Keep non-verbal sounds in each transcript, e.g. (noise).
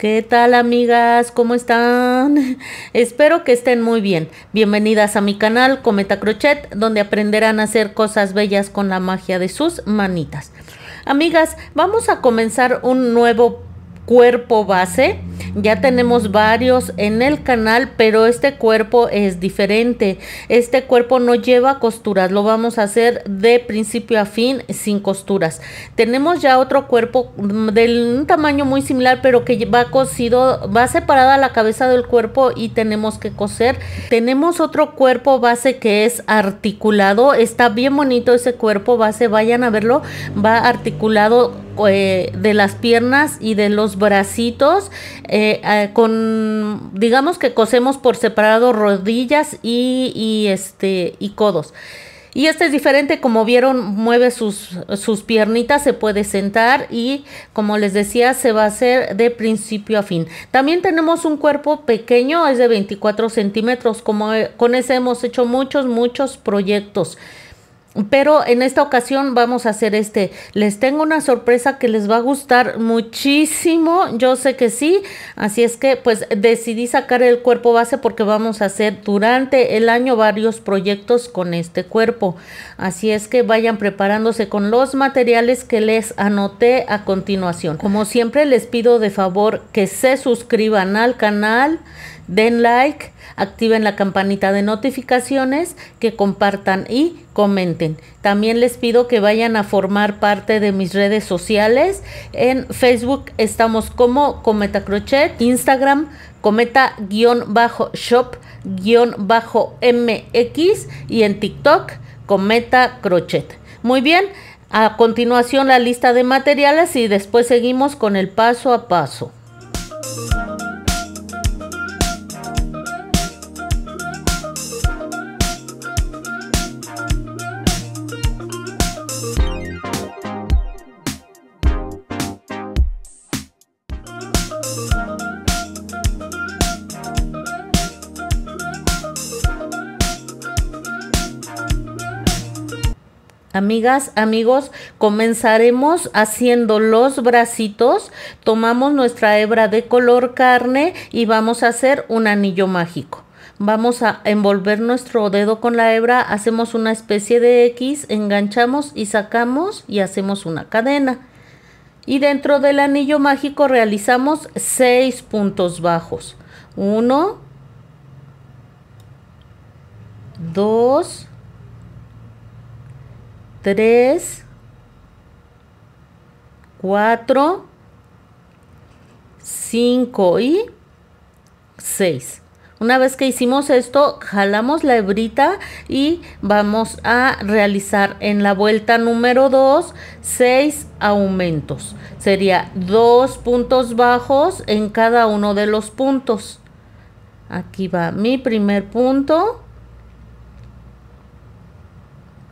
¿Qué tal amigas? ¿Cómo están? Espero que estén muy bien. Bienvenidas a mi canal Cometa Crochet, donde aprenderán a hacer cosas bellas con la magia de sus manitas. Amigas, vamos a comenzar un nuevo cuerpo base. Ya tenemos varios en el canal, pero este cuerpo es diferente. Este cuerpo no lleva costuras, lo vamos a hacer de principio a fin sin costuras. Tenemos ya otro cuerpo de un tamaño muy similar, pero que va cosido, va separada la cabeza del cuerpo y tenemos que coser. Tenemos otro cuerpo base que es articulado, está bien bonito ese cuerpo base, vayan a verlo, va articulado eh, de las piernas y de los bracitos, eh, eh, con, digamos que cosemos por separado rodillas y, y, este, y codos. Y este es diferente, como vieron, mueve sus, sus piernitas, se puede sentar y como les decía, se va a hacer de principio a fin. También tenemos un cuerpo pequeño, es de 24 centímetros, como eh, con ese hemos hecho muchos, muchos proyectos. Pero en esta ocasión vamos a hacer este. Les tengo una sorpresa que les va a gustar muchísimo. Yo sé que sí. Así es que pues decidí sacar el cuerpo base porque vamos a hacer durante el año varios proyectos con este cuerpo. Así es que vayan preparándose con los materiales que les anoté a continuación. Como siempre les pido de favor que se suscriban al canal den like, activen la campanita de notificaciones, que compartan y comenten. También les pido que vayan a formar parte de mis redes sociales. En Facebook estamos como Cometa Crochet, Instagram cometa-shop-mx y en TikTok Cometa Crochet. Muy bien, a continuación la lista de materiales y después seguimos con el paso a paso. Amigas, amigos, comenzaremos haciendo los bracitos, tomamos nuestra hebra de color carne y vamos a hacer un anillo mágico. Vamos a envolver nuestro dedo con la hebra, hacemos una especie de X, enganchamos y sacamos y hacemos una cadena. Y dentro del anillo mágico realizamos seis puntos bajos. 1, 2, 3, 4, 5 y 6. Una vez que hicimos esto, jalamos la hebrita y vamos a realizar en la vuelta número 2 6 aumentos. Sería 2 puntos bajos en cada uno de los puntos. Aquí va mi primer punto,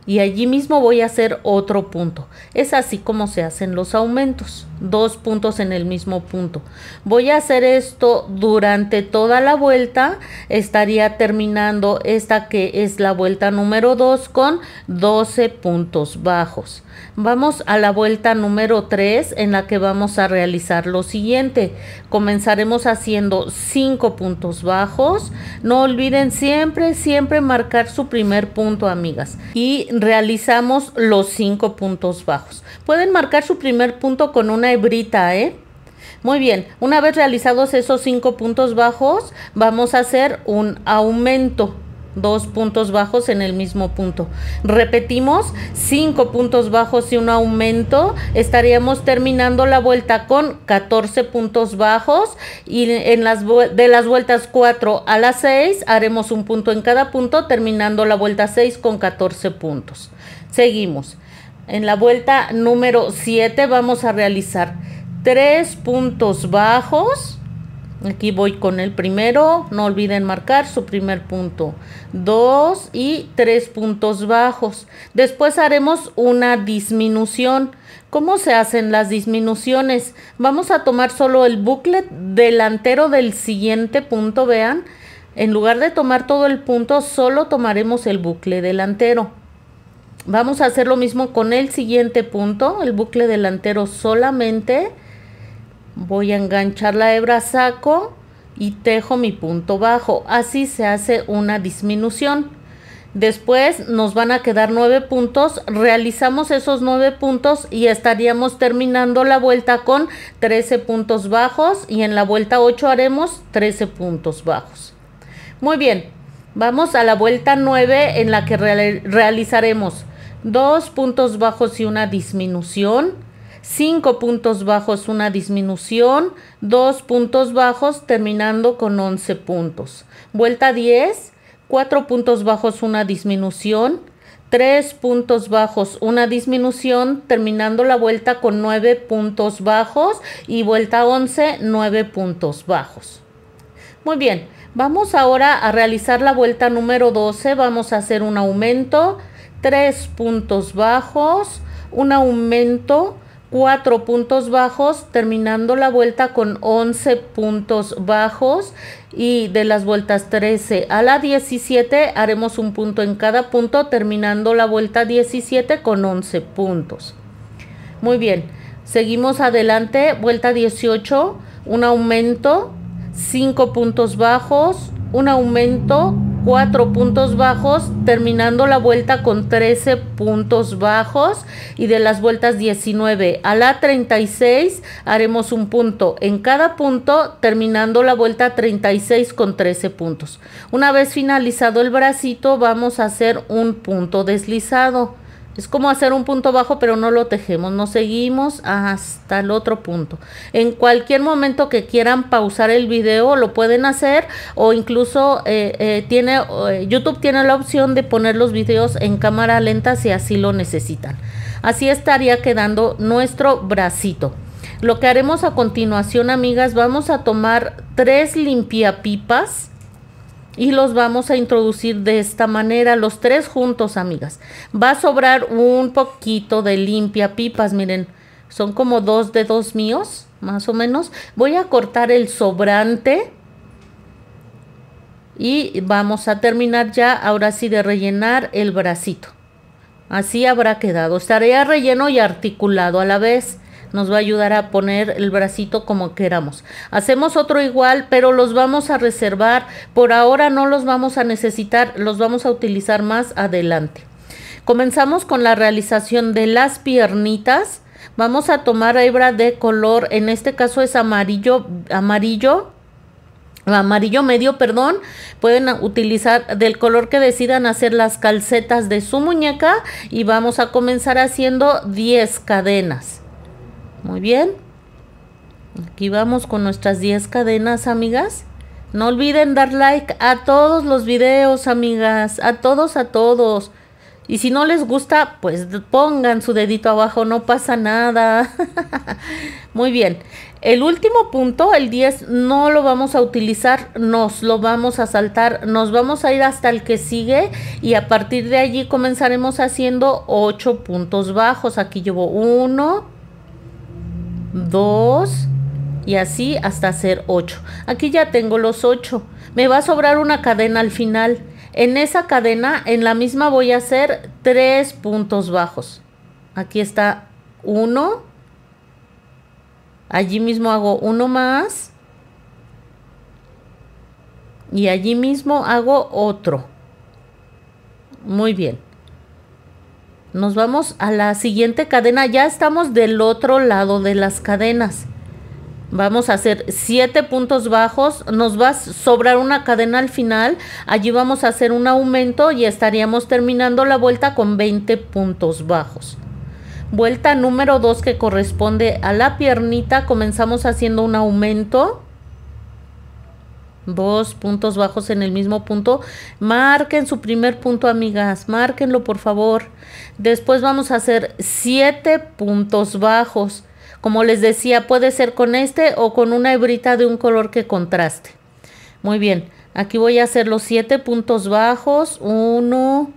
y allí mismo voy a hacer otro punto. Es así como se hacen los aumentos, dos puntos en el mismo punto. Voy a hacer esto durante toda la vuelta, estaría terminando esta que es la vuelta número 2 con 12 puntos bajos. Vamos a la vuelta número 3 en la que vamos a realizar lo siguiente. Comenzaremos haciendo 5 puntos bajos. No olviden siempre, siempre marcar su primer punto, amigas. Y realizamos los cinco puntos bajos. Pueden marcar su primer punto con una hebrita, ¿eh? Muy bien, una vez realizados esos cinco puntos bajos, vamos a hacer un aumento dos puntos bajos en el mismo punto. Repetimos, cinco puntos bajos y un aumento. Estaríamos terminando la vuelta con 14 puntos bajos y en las de las vueltas 4 a las 6 haremos un punto en cada punto, terminando la vuelta 6 con 14 puntos. Seguimos. En la vuelta número 7 vamos a realizar tres puntos bajos Aquí voy con el primero, no olviden marcar su primer punto, dos y tres puntos bajos. Después haremos una disminución. ¿Cómo se hacen las disminuciones? Vamos a tomar solo el bucle delantero del siguiente punto, vean. En lugar de tomar todo el punto, solo tomaremos el bucle delantero. Vamos a hacer lo mismo con el siguiente punto, el bucle delantero solamente voy a enganchar la hebra saco y tejo mi punto bajo así se hace una disminución después nos van a quedar nueve puntos realizamos esos nueve puntos y estaríamos terminando la vuelta con 13 puntos bajos y en la vuelta 8 haremos 13 puntos bajos muy bien vamos a la vuelta 9 en la que realizaremos dos puntos bajos y una disminución 5 puntos bajos una disminución, 2 puntos bajos terminando con 11 puntos. Vuelta 10, 4 puntos bajos una disminución, 3 puntos bajos una disminución, terminando la vuelta con 9 puntos bajos y vuelta 11, 9 puntos bajos. Muy bien, vamos ahora a realizar la vuelta número 12, vamos a hacer un aumento, 3 puntos bajos, un aumento, 4 puntos bajos, terminando la vuelta con 11 puntos bajos y de las vueltas 13 a la 17 haremos un punto en cada punto, terminando la vuelta 17 con 11 puntos. Muy bien, seguimos adelante, vuelta 18, un aumento, 5 puntos bajos, un aumento, 4 puntos bajos, terminando la vuelta con 13 puntos bajos y de las vueltas 19 a la 36 haremos un punto en cada punto, terminando la vuelta 36 con 13 puntos. Una vez finalizado el bracito vamos a hacer un punto deslizado. Es como hacer un punto bajo, pero no lo tejemos. Nos seguimos hasta el otro punto. En cualquier momento que quieran pausar el video, lo pueden hacer. O incluso eh, eh, tiene, eh, YouTube tiene la opción de poner los videos en cámara lenta si así lo necesitan. Así estaría quedando nuestro bracito. Lo que haremos a continuación, amigas, vamos a tomar tres limpiapipas y los vamos a introducir de esta manera, los tres juntos, amigas. Va a sobrar un poquito de limpia pipas, miren, son como dos dedos míos, más o menos. Voy a cortar el sobrante y vamos a terminar ya, ahora sí, de rellenar el bracito. Así habrá quedado. Estaría relleno y articulado a la vez nos va a ayudar a poner el bracito como queramos. Hacemos otro igual, pero los vamos a reservar. Por ahora no los vamos a necesitar, los vamos a utilizar más adelante. Comenzamos con la realización de las piernitas. Vamos a tomar hebra de color, en este caso es amarillo, amarillo, amarillo medio, perdón, pueden utilizar del color que decidan hacer las calcetas de su muñeca y vamos a comenzar haciendo 10 cadenas. Muy bien. Aquí vamos con nuestras 10 cadenas, amigas. No olviden dar like a todos los videos, amigas. A todos, a todos. Y si no les gusta, pues pongan su dedito abajo, no pasa nada. (laughs) Muy bien. El último punto, el 10, no lo vamos a utilizar, nos lo vamos a saltar, nos vamos a ir hasta el que sigue y a partir de allí comenzaremos haciendo 8 puntos bajos. Aquí llevo uno. 2 y así hasta hacer 8. Aquí ya tengo los 8. Me va a sobrar una cadena al final. En esa cadena, en la misma voy a hacer 3 puntos bajos. Aquí está 1. Allí mismo hago uno más. Y allí mismo hago otro. Muy bien. Nos vamos a la siguiente cadena. Ya estamos del otro lado de las cadenas. Vamos a hacer 7 puntos bajos. Nos va a sobrar una cadena al final. Allí vamos a hacer un aumento y estaríamos terminando la vuelta con 20 puntos bajos. Vuelta número 2 que corresponde a la piernita. Comenzamos haciendo un aumento dos puntos bajos en el mismo punto, marquen su primer punto, amigas, márquenlo por favor. Después vamos a hacer siete puntos bajos. Como les decía, puede ser con este o con una hebrita de un color que contraste. Muy bien, aquí voy a hacer los siete puntos bajos. Uno,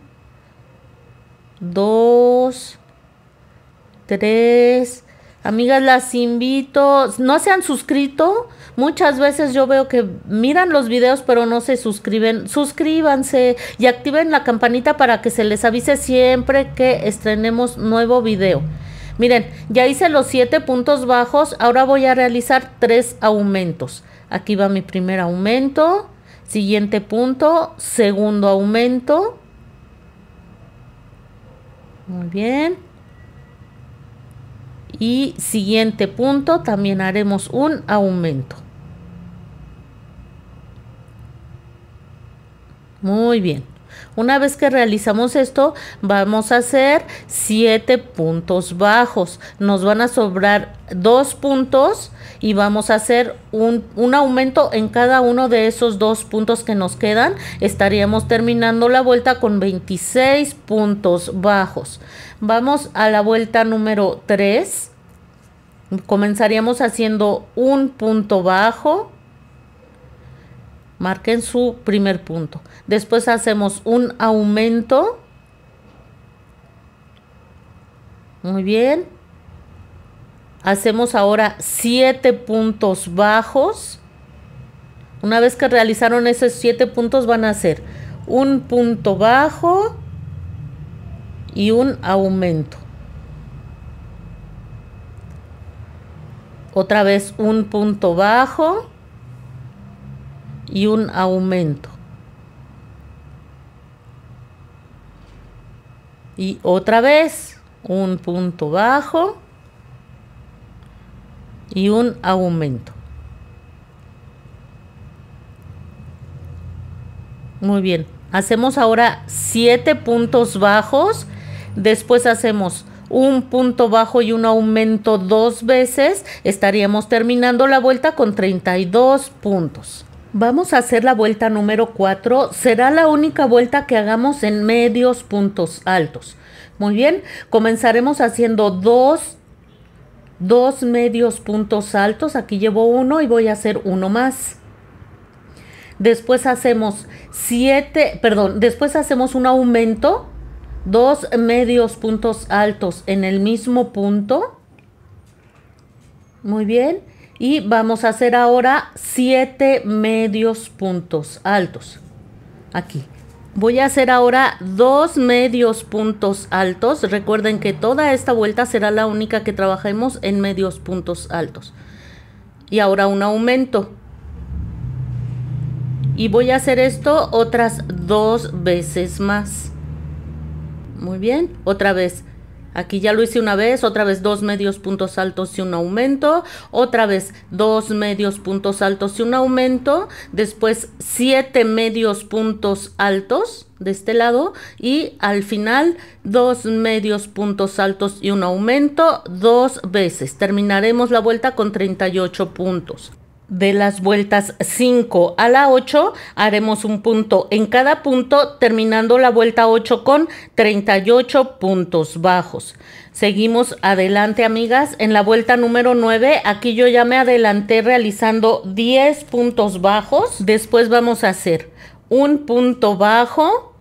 dos, tres, Amigas, las invito, no se han suscrito. Muchas veces yo veo que miran los videos pero no se suscriben. Suscríbanse y activen la campanita para que se les avise siempre que estrenemos nuevo video. Miren, ya hice los siete puntos bajos, ahora voy a realizar tres aumentos. Aquí va mi primer aumento, siguiente punto, segundo aumento. Muy bien. Y siguiente punto, también haremos un aumento. Muy bien. Una vez que realizamos esto, vamos a hacer 7 puntos bajos. Nos van a sobrar 2 puntos y vamos a hacer un, un, aumento en cada uno de esos dos puntos que nos quedan. Estaríamos terminando la vuelta con 26 puntos bajos. Vamos a la vuelta número 3 Comenzaríamos haciendo un punto bajo. Marquen su primer punto. Después hacemos un aumento. Muy bien. Hacemos ahora siete puntos bajos. Una vez que realizaron esos siete puntos van a hacer un punto bajo y un aumento. Otra vez un punto bajo y un aumento. Y otra vez un punto bajo y un aumento. Muy bien. Hacemos ahora siete puntos bajos. Después hacemos un punto bajo y un aumento dos veces, estaríamos terminando la vuelta con 32 puntos. Vamos a hacer la vuelta número 4. Será la única vuelta que hagamos en medios puntos altos. Muy bien, comenzaremos haciendo dos, dos medios puntos altos. Aquí llevo uno y voy a hacer uno más. Después hacemos siete, perdón, después hacemos un aumento dos medios puntos altos en el mismo punto. Muy bien. Y vamos a hacer ahora siete medios puntos altos. Aquí. Voy a hacer ahora dos medios puntos altos. Recuerden que toda esta vuelta será la única que trabajemos en medios puntos altos. Y ahora un aumento. Y voy a hacer esto otras dos veces más. Muy bien, otra vez. Aquí ya lo hice una vez, otra vez dos medios puntos altos y un aumento, otra vez dos medios puntos altos y un aumento, después siete medios puntos altos de este lado y al final dos medios puntos altos y un aumento dos veces. Terminaremos la vuelta con 38 puntos de las vueltas 5 a la 8 haremos un punto en cada punto terminando la vuelta 8 con 38 puntos bajos. Seguimos adelante amigas en la vuelta número 9 aquí yo ya me adelanté realizando 10 puntos bajos. Después vamos a hacer un punto bajo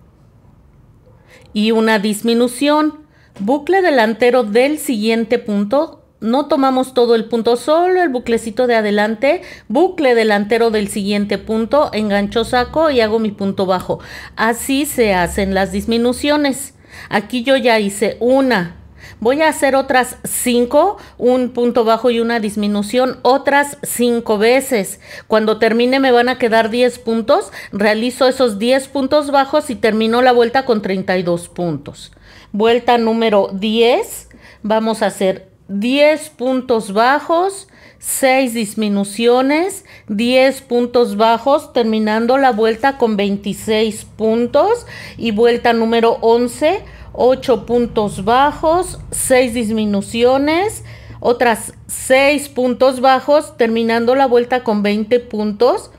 y una disminución. Bucle delantero del siguiente punto no tomamos todo el punto, solo el buclecito de adelante, bucle delantero del siguiente punto, engancho saco y hago mi punto bajo. Así se hacen las disminuciones. Aquí yo ya hice una. Voy a hacer otras cinco, un punto bajo y una disminución, otras cinco veces. Cuando termine me van a quedar 10 puntos, realizo esos 10 puntos bajos y termino la vuelta con 32 puntos. Vuelta número 10, vamos a hacer 10 puntos bajos, 6 disminuciones, 10 puntos bajos, terminando la vuelta con 26 puntos y vuelta número 11, 8 puntos bajos, 6 disminuciones, otras 6 puntos bajos, terminando la vuelta con 20 puntos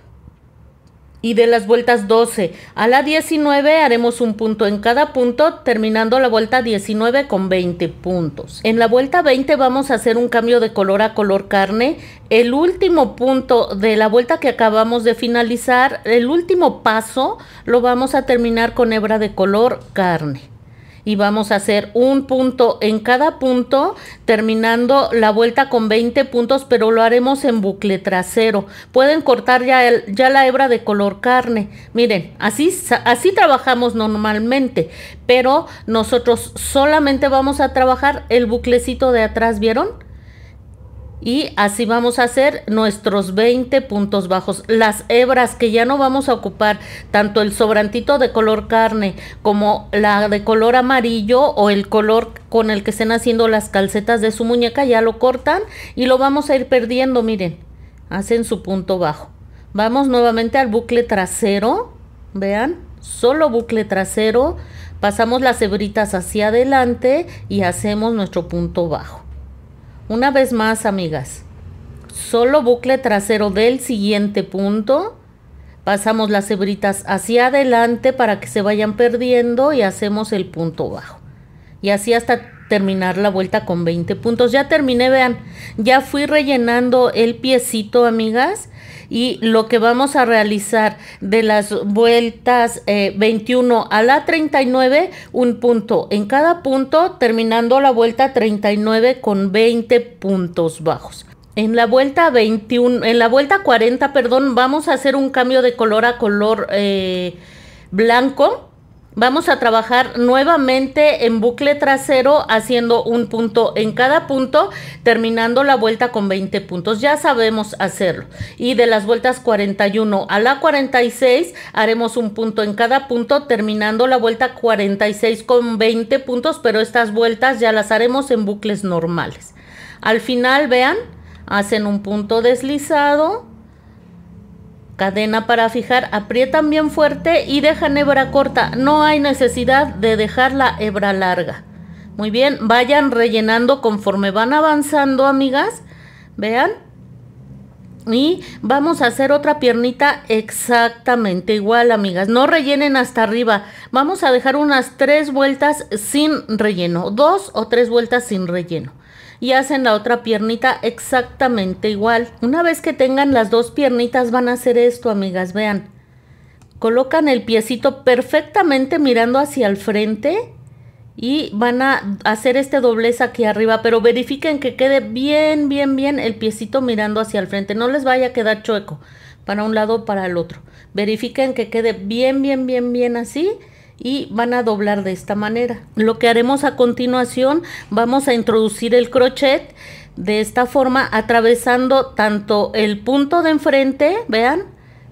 y de las vueltas 12. A la 19 haremos un punto en cada punto, terminando la vuelta 19 con 20 puntos. En la vuelta 20 vamos a hacer un cambio de color a color carne. El último punto de la vuelta que acabamos de finalizar, el último paso, lo vamos a terminar con hebra de color carne y vamos a hacer un punto en cada punto terminando la vuelta con 20 puntos pero lo haremos en bucle trasero pueden cortar ya, ya la hebra de color carne miren así así trabajamos normalmente pero nosotros solamente vamos a trabajar el buclecito de atrás vieron y así vamos a hacer nuestros 20 puntos bajos. Las hebras que ya no vamos a ocupar, tanto el sobrantito de color carne como la de color amarillo o el color con el que estén haciendo las calcetas de su muñeca, ya lo cortan y lo vamos a ir perdiendo, miren, hacen su punto bajo. Vamos nuevamente al bucle trasero, vean, solo bucle trasero, pasamos las hebritas hacia adelante y hacemos nuestro punto bajo. Una vez más, amigas, solo bucle trasero del siguiente punto. Pasamos las hebritas hacia adelante para que se vayan perdiendo y hacemos el punto bajo. Y así hasta terminar la vuelta con 20 puntos. Ya terminé, vean, ya fui rellenando el piecito, amigas y lo que vamos a realizar de las vueltas 21 eh, a la 39, un punto en cada punto, terminando la vuelta 39 con 20 puntos bajos. En la vuelta 21, en la vuelta 40, perdón, vamos a hacer un cambio de color a color eh, blanco Vamos a trabajar nuevamente en bucle trasero haciendo un punto en cada punto, terminando la vuelta con 20 puntos. Ya sabemos hacerlo. Y de las vueltas 41 a la 46 haremos un punto en cada punto, terminando la vuelta 46 con 20 puntos, pero estas vueltas ya las haremos en bucles normales. Al final, vean, hacen un punto deslizado Cadena para fijar, aprietan bien fuerte y dejan hebra corta. No hay necesidad de dejar la hebra larga. Muy bien, vayan rellenando conforme van avanzando, amigas. Vean. Y vamos a hacer otra piernita exactamente igual, amigas. No rellenen hasta arriba. Vamos a dejar unas tres vueltas sin relleno. Dos o tres vueltas sin relleno y hacen la otra piernita exactamente igual. Una vez que tengan las dos piernitas van a hacer esto, amigas, vean. Colocan el piecito perfectamente mirando hacia el frente y van a hacer este doblez aquí arriba, pero verifiquen que quede bien, bien, bien el piecito mirando hacia el frente. No les vaya a quedar chueco para un lado o para el otro. Verifiquen que quede bien, bien, bien, bien así y van a doblar de esta manera. Lo que haremos a continuación, vamos a introducir el crochet de esta forma atravesando tanto el punto de enfrente, vean,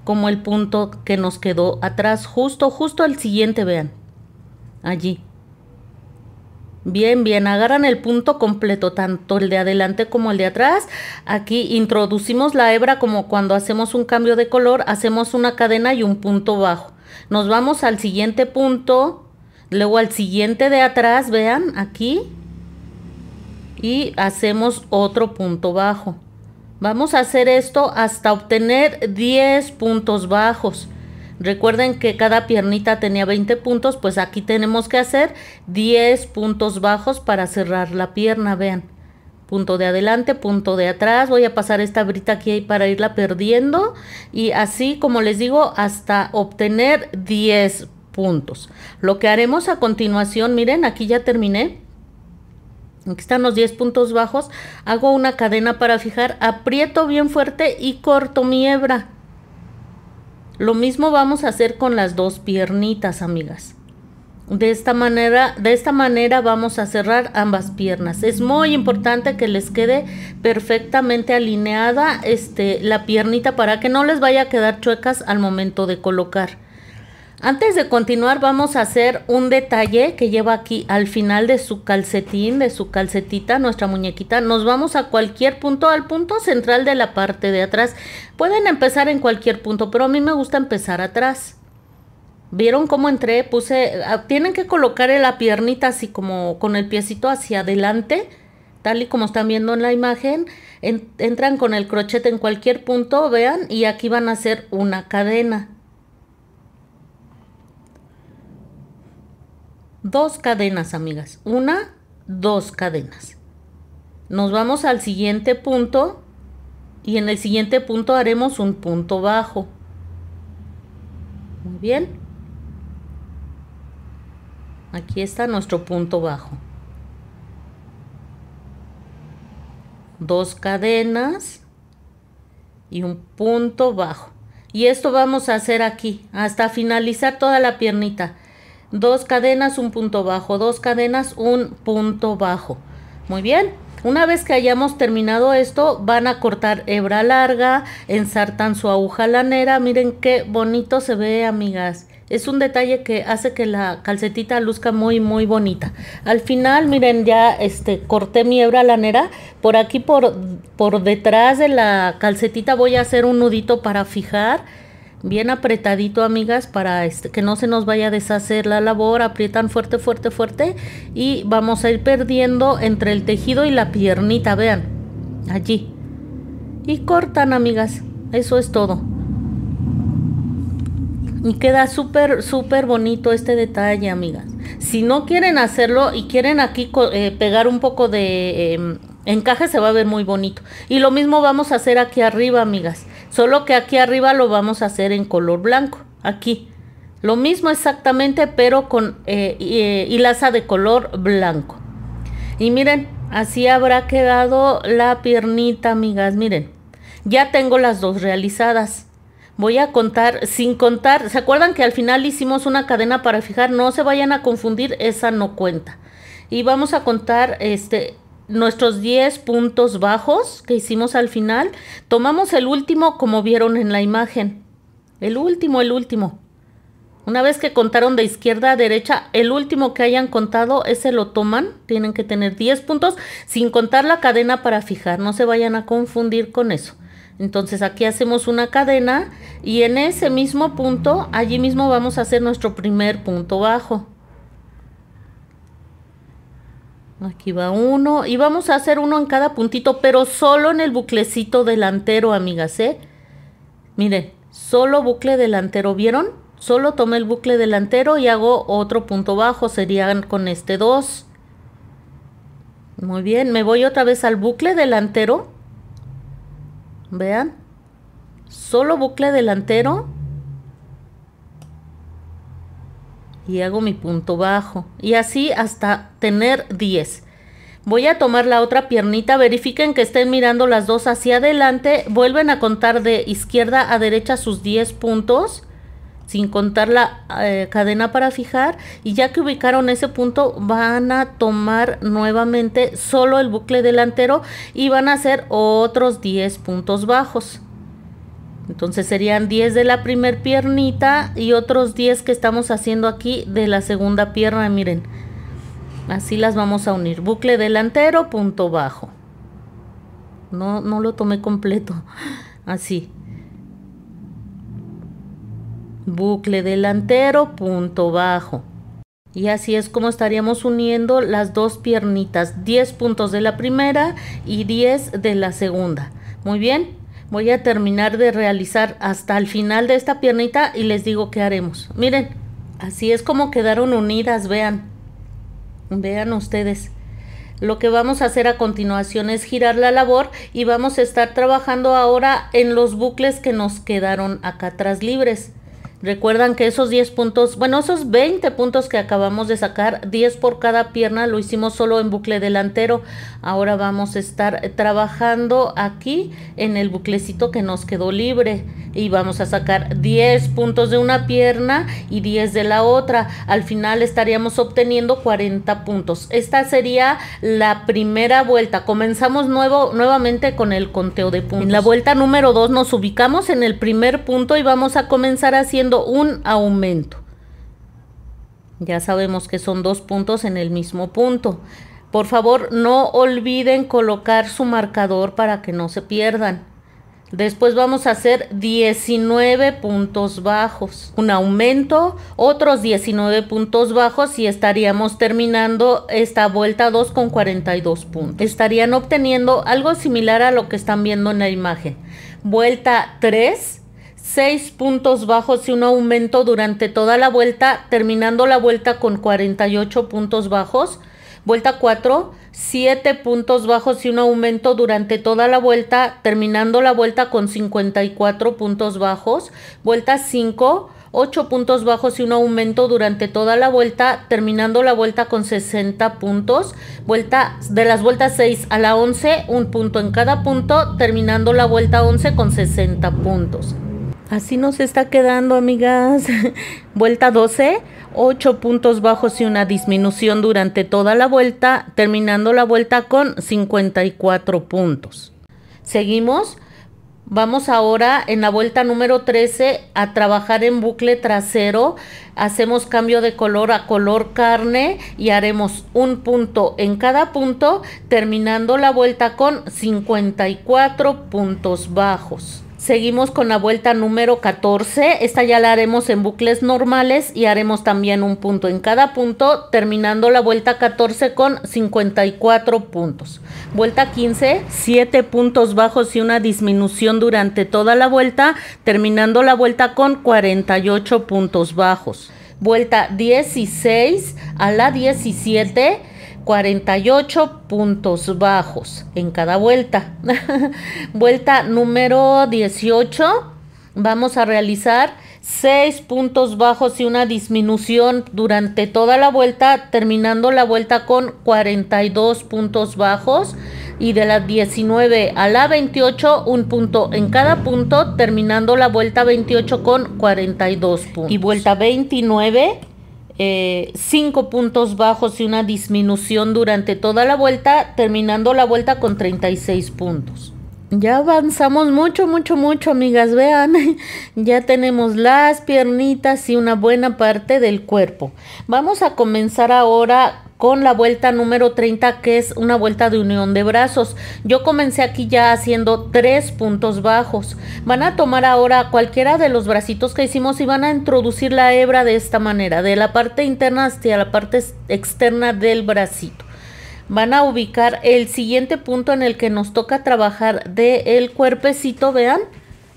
como el punto que nos quedó atrás, justo, justo el siguiente, vean, allí. Bien, bien, agarran el punto completo, tanto el de adelante como el de atrás. Aquí introducimos la hebra como cuando hacemos un cambio de color, hacemos una cadena y un punto bajo. Nos vamos al siguiente punto, luego al siguiente de atrás, vean, aquí. Y hacemos otro punto bajo. Vamos a hacer esto hasta obtener 10 puntos bajos. Recuerden que cada piernita tenía 20 puntos, pues aquí tenemos que hacer 10 puntos bajos para cerrar la pierna, vean punto de adelante, punto de atrás, voy a pasar esta brita aquí para irla perdiendo y así como les digo hasta obtener 10 puntos. Lo que haremos a continuación, miren aquí ya terminé. Aquí están los 10 puntos bajos. Hago una cadena para fijar, aprieto bien fuerte y corto mi hebra. Lo mismo vamos a hacer con las dos piernitas, amigas. De esta manera, de esta manera vamos a cerrar ambas piernas. Es muy importante que les quede perfectamente alineada este, la piernita para que no les vaya a quedar chuecas al momento de colocar. Antes de continuar vamos a hacer un detalle que lleva aquí al final de su calcetín, de su calcetita, nuestra muñequita. Nos vamos a cualquier punto, al punto central de la parte de atrás. Pueden empezar en cualquier punto, pero a mí me gusta empezar atrás. Vieron cómo entré, puse, ah, tienen que colocar la piernita así como con el piecito hacia adelante, tal y como están viendo en la imagen. entran con el crochet en cualquier punto, vean, y aquí van a hacer una cadena. Dos cadenas, amigas. Una, dos cadenas. Nos vamos al siguiente punto y en el siguiente punto haremos un punto bajo. Muy bien. Aquí está nuestro punto bajo. Dos cadenas y un punto bajo. Y esto vamos a hacer aquí hasta finalizar toda la piernita. Dos cadenas, un punto bajo. Dos cadenas, un punto bajo. Muy bien. Una vez que hayamos terminado esto, van a cortar hebra larga, ensartan su aguja lanera. Miren qué bonito se ve, amigas es un detalle que hace que la calcetita luzca muy muy bonita. Al final, miren, ya este corté mi hebra lanera, por aquí por por detrás de la calcetita voy a hacer un nudito para fijar bien apretadito amigas para este, que no se nos vaya a deshacer la labor aprietan fuerte fuerte fuerte y vamos a ir perdiendo entre el tejido y la piernita vean allí y cortan amigas eso es todo y queda súper, súper bonito este detalle, amigas. Si no quieren hacerlo y quieren aquí eh, pegar un poco de em, encaje, se va a ver muy bonito. Y lo mismo vamos a hacer aquí arriba, amigas. Solo que aquí arriba lo vamos a hacer en color blanco. Aquí. Lo mismo exactamente, pero con eh, eh, hilaza de color blanco. Y miren, así habrá quedado la piernita, amigas. Miren, ya tengo las dos realizadas. Voy a contar sin contar. ¿Se acuerdan que al final hicimos una cadena para fijar? No se vayan a confundir, esa no cuenta. Y vamos a contar este nuestros 10 puntos bajos que hicimos al final. Tomamos el último como vieron en la imagen. El último, el último. Una vez que contaron de izquierda a derecha, el último que hayan contado, ese lo toman. Tienen que tener 10 puntos sin contar la cadena para fijar. No se vayan a confundir con eso. Entonces aquí hacemos una cadena y en ese mismo punto, allí mismo vamos a hacer nuestro primer punto bajo. Aquí va uno y vamos a hacer uno en cada puntito, pero solo en el buclecito delantero, amigas, ¿eh? Miren, solo bucle delantero, ¿vieron? Solo tomé el bucle delantero y hago otro punto bajo, serían con este dos. Muy bien, me voy otra vez al bucle delantero Vean. Solo bucle delantero. Y hago mi punto bajo. Y así hasta tener 10. Voy a tomar la otra piernita, verifiquen que estén mirando las dos hacia adelante, vuelven a contar de izquierda a derecha sus 10 puntos sin contar la eh, cadena para fijar y ya que ubicaron ese punto van a tomar nuevamente solo el bucle delantero y van a hacer otros 10 puntos bajos entonces serían 10 de la primer piernita y otros 10 que estamos haciendo aquí de la segunda pierna miren así las vamos a unir bucle delantero punto bajo no no lo tomé completo (laughs) así bucle delantero, punto bajo. Y así es como estaríamos uniendo las dos piernitas, 10 puntos de la primera y 10 de la segunda. Muy bien, voy a terminar de realizar hasta el final de esta piernita y les digo qué haremos. Miren, así es como quedaron unidas, vean. Vean ustedes. Lo que vamos a hacer a continuación es girar la labor y vamos a estar trabajando ahora en los bucles que nos quedaron acá atrás libres. Recuerdan que esos 10 puntos, bueno, esos 20 puntos que acabamos de sacar, 10 por cada pierna, lo hicimos solo en bucle delantero. Ahora vamos a estar trabajando aquí en el buclecito que nos quedó libre. Y vamos a sacar 10 puntos de una pierna y 10 de la otra. Al final estaríamos obteniendo 40 puntos. Esta sería la primera vuelta. Comenzamos nuevo, nuevamente con el conteo de puntos. En la vuelta número 2 nos ubicamos en el primer punto y vamos a comenzar haciendo un aumento. Ya sabemos que son dos puntos en el mismo punto. Por favor, no olviden colocar su marcador para que no se pierdan. Después vamos a hacer 19 puntos bajos, un aumento, otros 19 puntos bajos y estaríamos terminando esta vuelta 2 con 42 puntos. Estarían obteniendo algo similar a lo que están viendo en la imagen. Vuelta 3 6 puntos bajos y un aumento durante toda la vuelta, terminando la vuelta con 48 puntos bajos. Vuelta 4, 7 puntos bajos y un aumento durante toda la vuelta, terminando la vuelta con 54 puntos bajos. Vuelta 5, 8 puntos bajos y un aumento durante toda la vuelta, terminando la vuelta con 60 puntos. Vuelta de las vueltas 6 a la 11, un punto en cada punto, terminando la vuelta 11 con 60 puntos. Así nos está quedando, amigas. (laughs) vuelta 12, 8 puntos bajos y una disminución durante toda la vuelta, terminando la vuelta con 54 puntos. Seguimos. Vamos ahora en la vuelta número 13 a trabajar en bucle trasero. Hacemos cambio de color a color carne y haremos un punto en cada punto, terminando la vuelta con 54 puntos bajos. Seguimos con la vuelta número 14. Esta ya la haremos en bucles normales y haremos también un punto en cada punto, terminando la vuelta 14 con 54 puntos. Vuelta 15, 7 puntos bajos y una disminución durante toda la vuelta, terminando la vuelta con 48 puntos bajos. Vuelta 16 a la 17 48 puntos bajos en cada vuelta. (laughs) vuelta número 18 vamos a realizar 6 puntos bajos y una disminución durante toda la vuelta, terminando la vuelta con 42 puntos bajos y de la 19 a la 28 un punto en cada punto, terminando la vuelta 28 con 42 puntos. Y vuelta 29 5 eh, cinco puntos bajos y una disminución durante toda la vuelta, terminando la vuelta con 36 puntos ya avanzamos mucho, mucho, mucho, amigas. Vean, (laughs) ya tenemos las piernitas y una buena parte del cuerpo. Vamos a comenzar ahora con la vuelta número 30, que es una vuelta de unión de brazos. Yo comencé aquí ya haciendo tres puntos bajos. Van a tomar ahora cualquiera de los bracitos que hicimos y van a introducir la hebra de esta manera, de la parte interna hacia la parte externa del bracito van a ubicar el siguiente punto en el que nos toca trabajar del el cuerpecito, vean.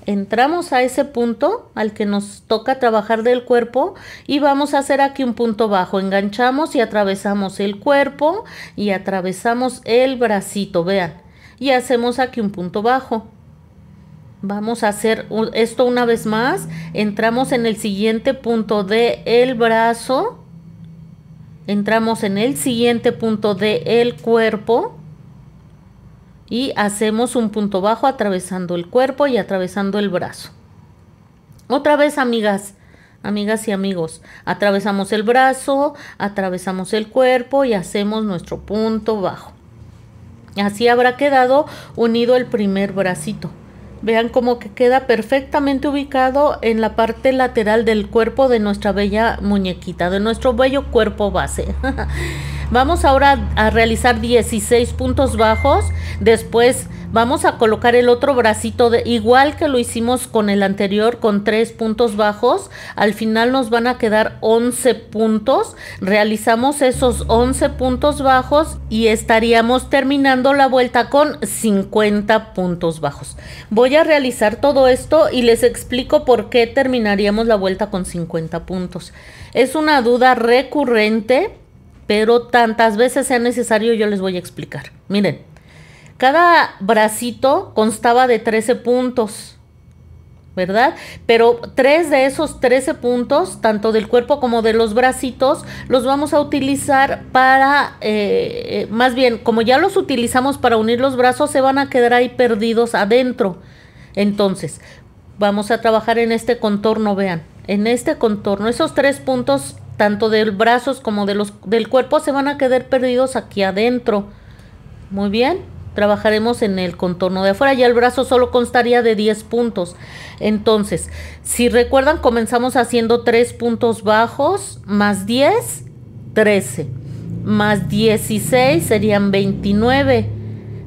Entramos a ese punto al que nos toca trabajar del cuerpo y vamos a hacer aquí un punto bajo. Enganchamos y atravesamos el cuerpo y atravesamos el bracito, vean. Y hacemos aquí un punto bajo. Vamos a hacer esto una vez más. Entramos en el siguiente punto del el brazo entramos en el siguiente punto del el cuerpo y hacemos un punto bajo atravesando el cuerpo y atravesando el brazo. Otra vez, amigas, amigas y amigos, atravesamos el brazo, atravesamos el cuerpo y hacemos nuestro punto bajo. Así habrá quedado unido el primer bracito. Vean como que queda perfectamente ubicado en la parte lateral del cuerpo de nuestra bella muñequita, de nuestro bello cuerpo base. (laughs) Vamos ahora a realizar 16 puntos bajos, después vamos a colocar el otro bracito de, igual que lo hicimos con el anterior con tres puntos bajos al final nos van a quedar 11 puntos realizamos esos 11 puntos bajos y estaríamos terminando la vuelta con 50 puntos bajos voy a realizar todo esto y les explico por qué terminaríamos la vuelta con 50 puntos es una duda recurrente pero tantas veces sea necesario yo les voy a explicar. Miren, cada bracito constaba de 13 puntos, ¿verdad? Pero tres de esos 13 puntos, tanto del cuerpo como de los bracitos, los vamos a utilizar para, eh, eh, más bien, como ya los utilizamos para unir los brazos, se van a quedar ahí perdidos adentro. Entonces, vamos a trabajar en este contorno, vean. En este contorno, esos tres puntos tanto de los brazos como de los, del cuerpo se van a quedar perdidos aquí adentro. Muy bien, trabajaremos en el contorno de afuera. Ya el brazo solo constaría de 10 puntos. Entonces, si recuerdan, comenzamos haciendo 3 puntos bajos, más 10, 13. Más 16 serían 29.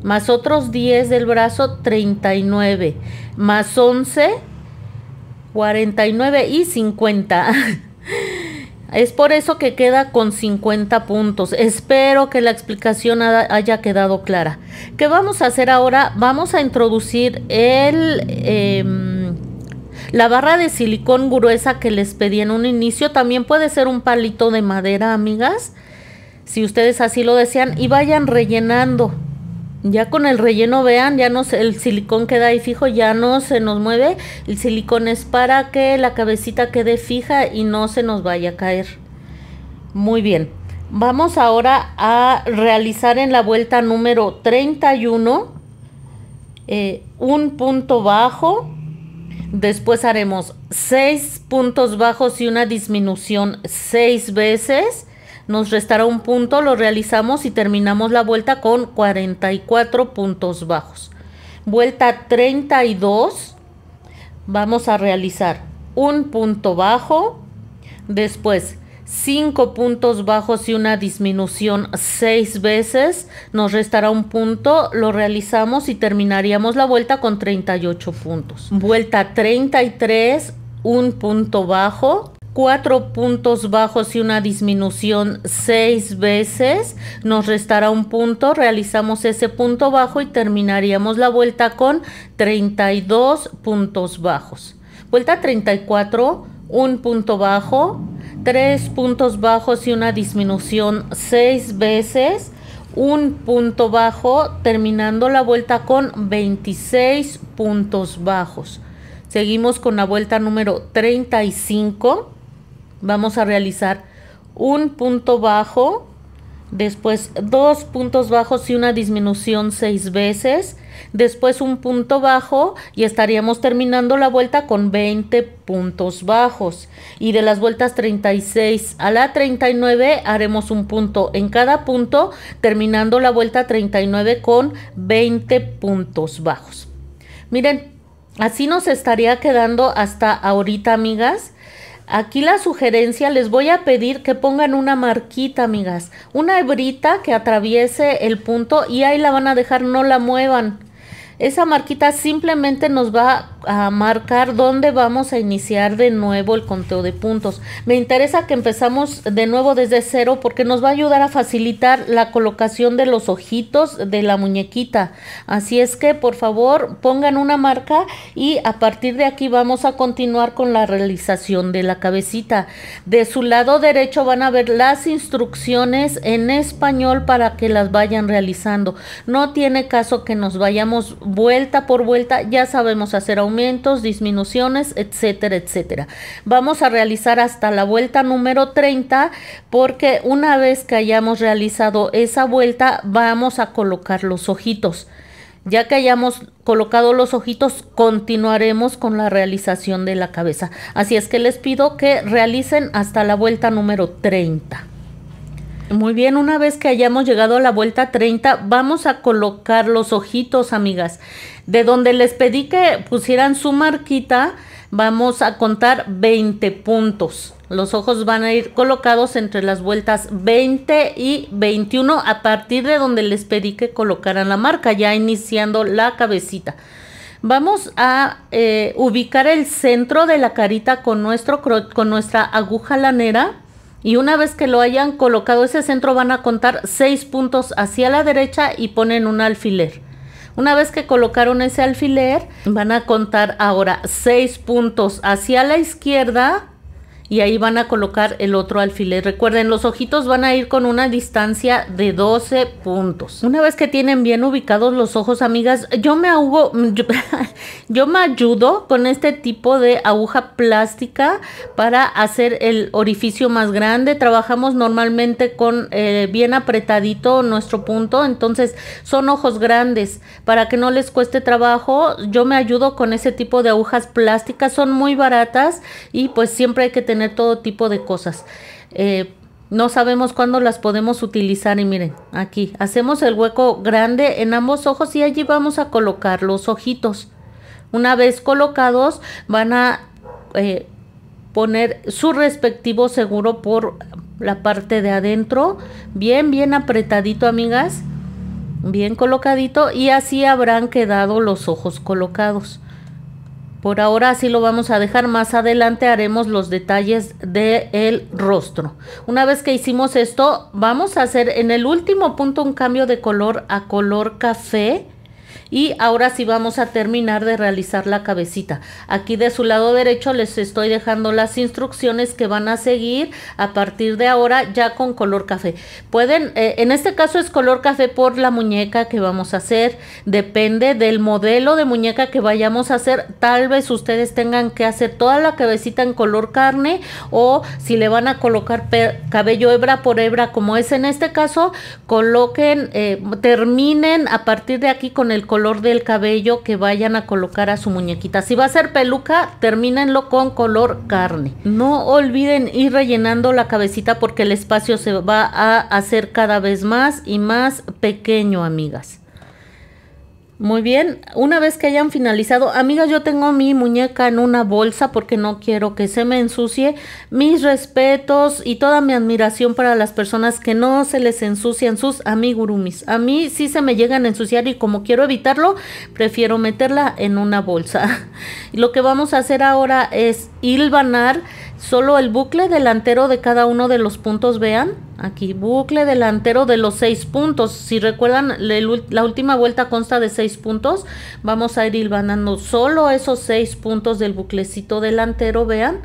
Más otros 10 del brazo, 39. Más 11, 49 y 50. (laughs) Es por eso que queda con 50 puntos. Espero que la explicación haya quedado clara. ¿Qué vamos a hacer ahora? Vamos a introducir el... Em, la barra de silicón gruesa que les pedí en un inicio también puede ser un palito de madera, amigas, si ustedes así lo desean, y vayan rellenando. Ya con el relleno, vean, ya no el silicón queda ahí fijo, ya no se nos mueve. El silicón es para que la cabecita quede fija y no se nos vaya a caer. Muy bien. Vamos ahora a realizar en la vuelta número 31 eh, un punto bajo. Después haremos 6 puntos bajos y una disminución 6 veces nos restará un punto, lo realizamos y terminamos la vuelta con 44 puntos bajos. Vuelta 32, vamos a realizar un punto bajo, después 5 puntos bajos y una disminución 6 veces, nos restará un punto, lo realizamos y terminaríamos la vuelta con 38 puntos. Vuelta 33, un punto bajo, cuatro puntos bajos y una disminución seis veces, nos restará un punto, realizamos ese punto bajo y terminaríamos la vuelta con 32 puntos bajos. Vuelta 34, un punto bajo, tres puntos bajos y una disminución seis veces, un punto bajo, terminando la vuelta con 26 puntos bajos. Seguimos con la vuelta número 35 vamos a realizar un punto bajo, después dos puntos bajos y una disminución seis veces, después un punto bajo y estaríamos terminando la vuelta con 20 puntos bajos. Y de las vueltas 36 a la 39 haremos un punto en cada punto, terminando la vuelta 39 con 20 puntos bajos. Miren, así nos estaría quedando hasta ahorita, amigas. Aquí la sugerencia, les voy a pedir que pongan una marquita, amigas, una hebrita que atraviese el punto y ahí la van a dejar, no la muevan. Esa marquita simplemente nos va a marcar dónde vamos a iniciar de nuevo el conteo de puntos. Me interesa que empezamos de nuevo desde cero porque nos va a ayudar a facilitar la colocación de los ojitos de la muñequita. Así es que por favor pongan una marca y a partir de aquí vamos a continuar con la realización de la cabecita. De su lado derecho van a ver las instrucciones en español para que las vayan realizando. No tiene caso que nos vayamos vuelta por vuelta, ya sabemos hacer a disminuciones, etcétera, etcétera. Vamos a realizar hasta la vuelta número 30 porque una vez que hayamos realizado esa vuelta vamos a colocar los ojitos. Ya que hayamos colocado los ojitos, continuaremos con la realización de la cabeza. Así es que les pido que realicen hasta la vuelta número 30. Muy bien, una vez que hayamos llegado a la vuelta 30, vamos a colocar los ojitos, amigas. De donde les pedí que pusieran su marquita, vamos a contar 20 puntos. Los ojos van a ir colocados entre las vueltas 20 y 21 a partir de donde les pedí que colocaran la marca, ya iniciando la cabecita. Vamos a eh, ubicar el centro de la carita con, nuestro, con nuestra aguja lanera y una vez que lo hayan colocado ese centro van a contar 6 puntos hacia la derecha y ponen un alfiler. Una vez que colocaron ese alfiler, van a contar ahora 6 puntos hacia la izquierda y ahí van a colocar el otro alfiler. Recuerden, los ojitos van a ir con una distancia de 12 puntos. Una vez que tienen bien ubicados los ojos, amigas, yo me, ahogo (laughs) yo, me ayudo con este tipo de aguja plástica para hacer el orificio más grande. Trabajamos normalmente con eh, bien apretadito nuestro punto, entonces son ojos grandes. Para que no les cueste trabajo, yo me ayudo con ese tipo de agujas plásticas. Son muy baratas y pues siempre hay que tener todo tipo de cosas. Eh, no sabemos cuándo las podemos utilizar y miren, aquí hacemos el hueco grande en ambos ojos y allí vamos a colocar los ojitos. Una vez colocados van a eh, poner su respectivo seguro por la parte de adentro, bien, bien apretadito amigas, bien colocadito y así habrán quedado los ojos colocados. Por ahora así lo vamos a dejar, más adelante haremos los detalles del rostro. Una vez que hicimos esto, vamos a hacer en el último punto un cambio de color a color café y ahora sí vamos a terminar de realizar la cabecita. Aquí de su lado derecho les estoy dejando las instrucciones que van a seguir a partir de ahora ya con color café. Pueden, eh, en este caso es color café por la muñeca que vamos a hacer. Depende del modelo de muñeca que vayamos a hacer. Tal vez ustedes tengan que hacer toda la cabecita en color carne o si le van a colocar cabello hebra por hebra como es en este caso, coloquen, eh, terminen a partir de aquí con el color color del cabello que vayan a colocar a su muñequita. Si va a ser peluca, termínenlo con color carne. No olviden ir rellenando la cabecita porque el espacio se va a hacer cada vez más y más pequeño, amigas. Muy bien, una vez que hayan finalizado, amigas, yo tengo mi muñeca en una bolsa porque no quiero que se me ensucie. Mis respetos y toda mi admiración para las personas que no se les ensucian sus amigurumis. A mí sí se me llegan a ensuciar y como quiero evitarlo, prefiero meterla en una bolsa. (laughs) Lo que vamos a hacer ahora es hilvanar solo el bucle delantero de cada uno de los puntos, vean, aquí bucle delantero de los seis puntos. Si recuerdan, la última vuelta consta de seis puntos. Vamos a ir hilvanando solo esos seis puntos del buclecito delantero, vean,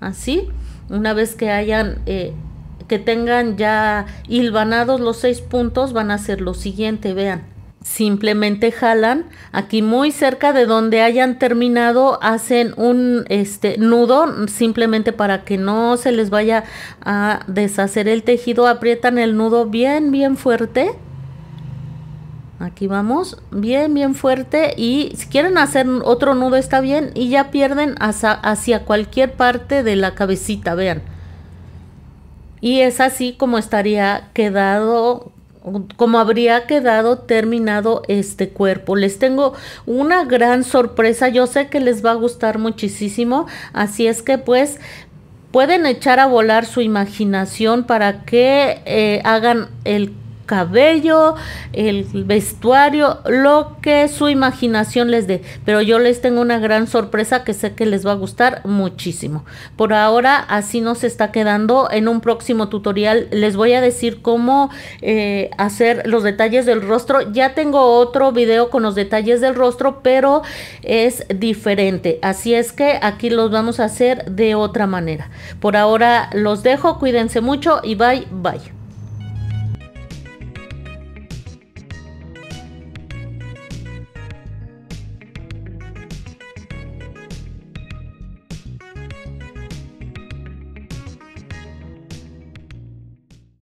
así. Una vez que hayan, eh, que tengan ya hilvanados los seis puntos, van a hacer lo siguiente, vean simplemente jalan aquí muy cerca de donde hayan terminado hacen un este nudo simplemente para que no se les vaya a deshacer el tejido aprietan el nudo bien bien fuerte aquí vamos bien bien fuerte y si quieren hacer otro nudo está bien y ya pierden hacia, hacia cualquier parte de la cabecita vean y es así como estaría quedado como habría quedado terminado este cuerpo. Les tengo una gran sorpresa, yo sé que les va a gustar muchísimo, así es que pues pueden echar a volar su imaginación para que eh, hagan el cabello, el vestuario, lo que su imaginación les dé. Pero yo les tengo una gran sorpresa que sé que les va a gustar muchísimo. Por ahora así nos está quedando. En un próximo tutorial les voy a decir cómo eh, hacer los detalles del rostro. Ya tengo otro video con los detalles del rostro, pero es diferente. Así es que aquí los vamos a hacer de otra manera. Por ahora los dejo. Cuídense mucho y bye bye.